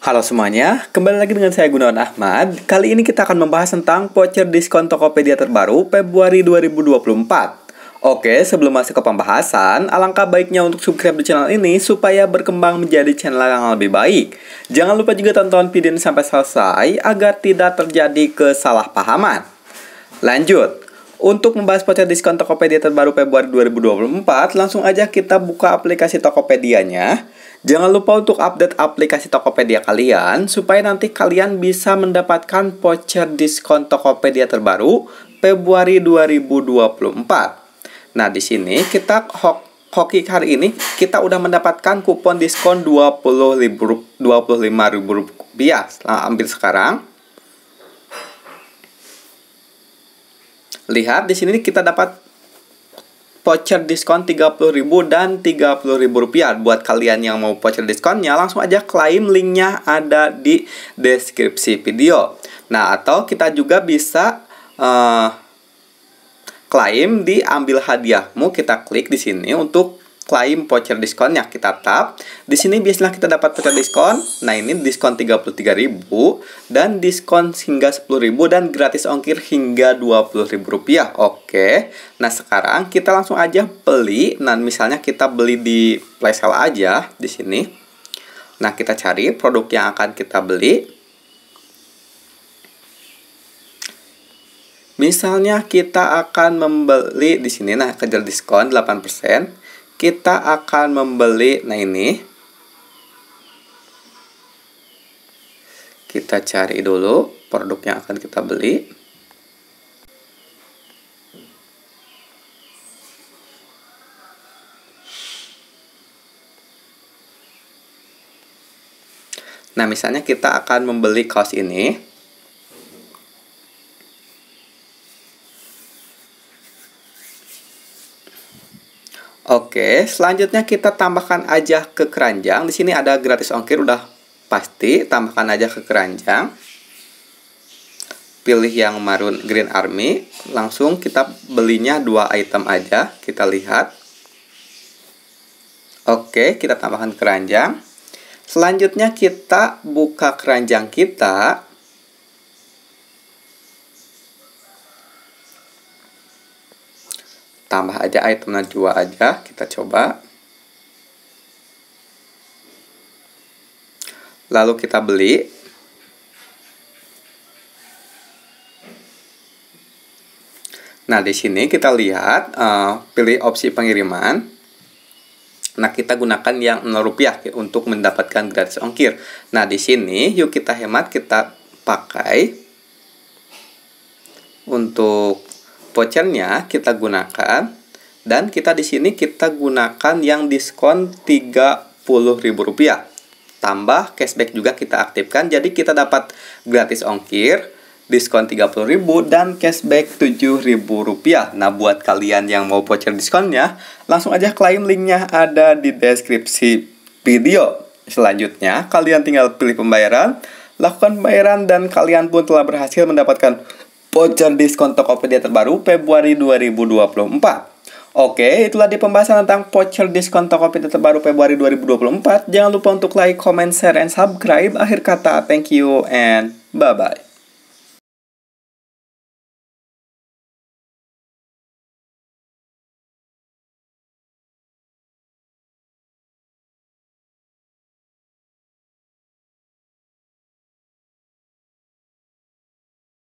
Halo semuanya, kembali lagi dengan saya Gunawan Ahmad. Kali ini kita akan membahas tentang voucher diskon Tokopedia terbaru Februari 2024. Oke, sebelum masuk ke pembahasan, alangkah baiknya untuk subscribe di channel ini supaya berkembang menjadi channel yang lebih baik. Jangan lupa juga tonton video ini sampai selesai agar tidak terjadi kesalahpahaman. Lanjut, untuk membahas voucher diskon Tokopedia terbaru Februari 2024, langsung aja kita buka aplikasi Tokopedia-nya. Jangan lupa untuk update aplikasi Tokopedia kalian, supaya nanti kalian bisa mendapatkan voucher diskon Tokopedia terbaru Februari 2024. Nah, di sini kita hoki hoki hari ini kita udah mendapatkan kupon diskon Rp25.000 rupiah. Nah, ambil sekarang. Lihat di sini kita dapat voucher diskon 30.000 dan 30.000 rupiah buat kalian yang mau voucher diskonnya langsung aja klaim linknya ada di deskripsi video nah atau kita juga bisa uh, klaim diambil hadiahmu kita klik di sini untuk klaim voucher diskonnya kita tap. Di sini biasanya kita dapat voucher diskon. Nah, ini diskon 33.000 dan diskon hingga 10.000 dan gratis ongkir hingga 20.000 rupiah. Oke. Nah, sekarang kita langsung aja beli. Nah, misalnya kita beli di PlaySale aja di sini. Nah, kita cari produk yang akan kita beli. Misalnya kita akan membeli di sini nah kejar diskon 8% kita akan membeli nah ini kita cari dulu produk yang akan kita beli Nah, misalnya kita akan membeli kaos ini. Oke, selanjutnya kita tambahkan aja ke keranjang. Di sini ada gratis ongkir udah pasti, tambahkan aja ke keranjang. Pilih yang marun Green Army, langsung kita belinya dua item aja. Kita lihat. Oke, kita tambahkan keranjang. Selanjutnya kita buka keranjang kita. tambah aja item najwa aja kita coba lalu kita beli nah di sini kita lihat uh, pilih opsi pengiriman nah kita gunakan yang 0 rupiah ya, untuk mendapatkan gratis ongkir nah di sini yuk kita hemat kita pakai untuk vouchernya kita gunakan dan kita di sini kita gunakan yang diskon Rp30.000 tambah cashback juga kita aktifkan jadi kita dapat gratis ongkir diskon rp 30.000 dan cashback Rp7.000. Nah, buat kalian yang mau voucher diskonnya, langsung aja klaim linknya ada di deskripsi video. Selanjutnya, kalian tinggal pilih pembayaran, lakukan pembayaran dan kalian pun telah berhasil mendapatkan voucher diskon Tokopedia terbaru Februari 2024. Oke, itulah di pembahasan tentang voucher diskon Tokopedia terbaru Februari 2024. Jangan lupa untuk like, comment, share, and subscribe. Akhir kata, thank you and bye-bye.